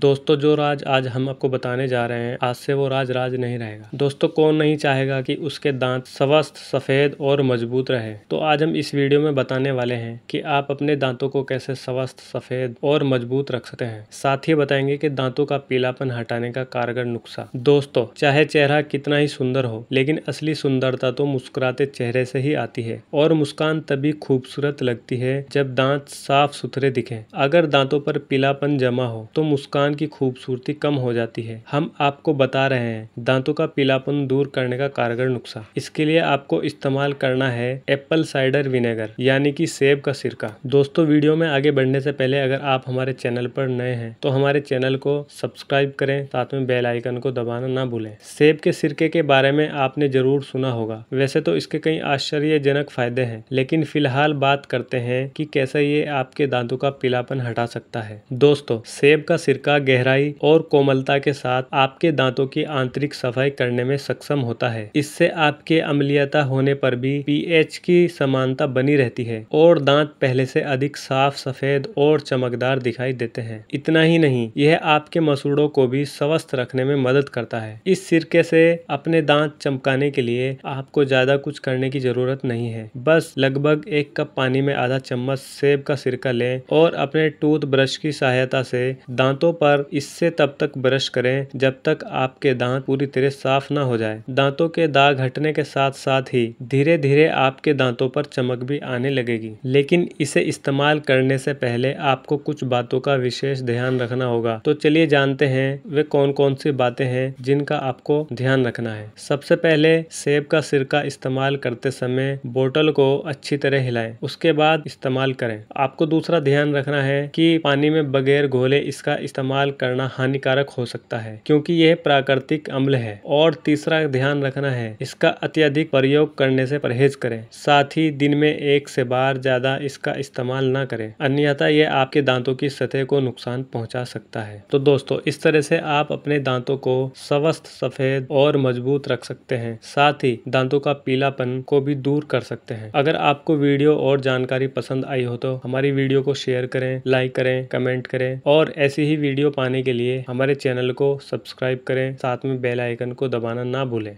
दोस्तों जो राज आज हम आपको बताने जा रहे हैं आज से वो राज राज नहीं रहेगा दोस्तों कौन नहीं चाहेगा कि उसके दांत स्वस्थ सफ़ेद और मजबूत रहे तो आज हम इस वीडियो में बताने वाले हैं कि आप अपने दांतों को कैसे स्वस्थ सफ़ेद और मजबूत रख सकते हैं साथ ही बताएंगे कि दांतों का पीलापन हटाने का कारगर नुस्खा दोस्तों चाहे चेहरा कितना ही सुंदर हो लेकिन असली सुंदरता तो मुस्कुराते चेहरे से ही आती है और मुस्कान तभी खूबसूरत लगती है जब दांत साफ सुथरे दिखे अगर दांतों पर पीलापन जमा हो तो मुस्कान मुस्कान की खूबसूरती कम हो जाती है हम आपको बता रहे हैं दांतों का पीलापन दूर करने का कारगर नुस्खा इसके लिए आपको इस्तेमाल करना है एप्पल साइडर विनेगर यानी कि सेब का सिरका दोस्तों वीडियो में आगे बढ़ने से पहले अगर आप हमारे चैनल पर नए हैं तो हमारे चैनल को सब्सक्राइब करें साथ में बेल आइकन को दबाना ना भूलें सेब के सिरके के बारे में आपने जरूर सुना होगा वैसे तो इसके कई आश्चर्यजनक फायदे हैं लेकिन फिलहाल बात करते हैं कि कैसे ये आपके दांतों का पीलापन हटा सकता है दोस्तों सेब का सिरका का गहराई और कोमलता के साथ आपके दांतों की आंतरिक सफाई करने में सक्षम होता है इससे आपके अम्लीयता होने पर भी पीएच की समानता बनी रहती है और दांत पहले से अधिक साफ सफेद और चमकदार दिखाई देते हैं इतना ही नहीं यह आपके मसूड़ों को भी स्वस्थ रखने में मदद करता है इस सिरके से अपने दांत चमकाने के लिए आपको ज्यादा कुछ करने की जरूरत नहीं है बस लगभग एक कप पानी में आधा चम्मच सेब का सिरका लें और अपने टूथ ब्रश की सहायता से दांतों पर पर इससे तब तक ब्रश करें जब तक आपके दांत पूरी तरह साफ ना हो जाए दांतों के दाग हटने के साथ साथ ही धीरे धीरे आपके दांतों पर चमक भी आने लगेगी लेकिन इसे इस्तेमाल करने से पहले आपको कुछ बातों का विशेष ध्यान रखना होगा तो चलिए जानते हैं वे कौन कौन सी बातें हैं जिनका आपको ध्यान रखना है सबसे पहले सेब का सिरका इस्तेमाल करते समय बोतल को अच्छी तरह हिलाएं उसके बाद इस्तेमाल करें आपको दूसरा ध्यान रखना है कि पानी में बगैर घोले इसका इस्तेमाल इस्तेमाल करना हानिकारक हो सकता है क्योंकि यह प्राकृतिक अम्ल है और तीसरा ध्यान रखना है इसका अत्यधिक प्रयोग करने से परहेज करें साथ ही दिन में एक से बार ज्यादा इसका इस्तेमाल न करें अन्यथा यह आपके दांतों की सतह को नुकसान पहुंचा सकता है तो दोस्तों इस तरह से आप अपने दांतों को स्वस्थ सफेद और मजबूत रख सकते हैं साथ ही दांतों का पीलापन को भी दूर कर सकते हैं अगर आपको वीडियो और जानकारी पसंद आई हो तो हमारी वीडियो को शेयर करें लाइक करें कमेंट करें और ऐसी ही वीडियो वीडियो पाने के लिए हमारे चैनल को सब्सक्राइब करें साथ में बेल आइकन को दबाना ना भूलें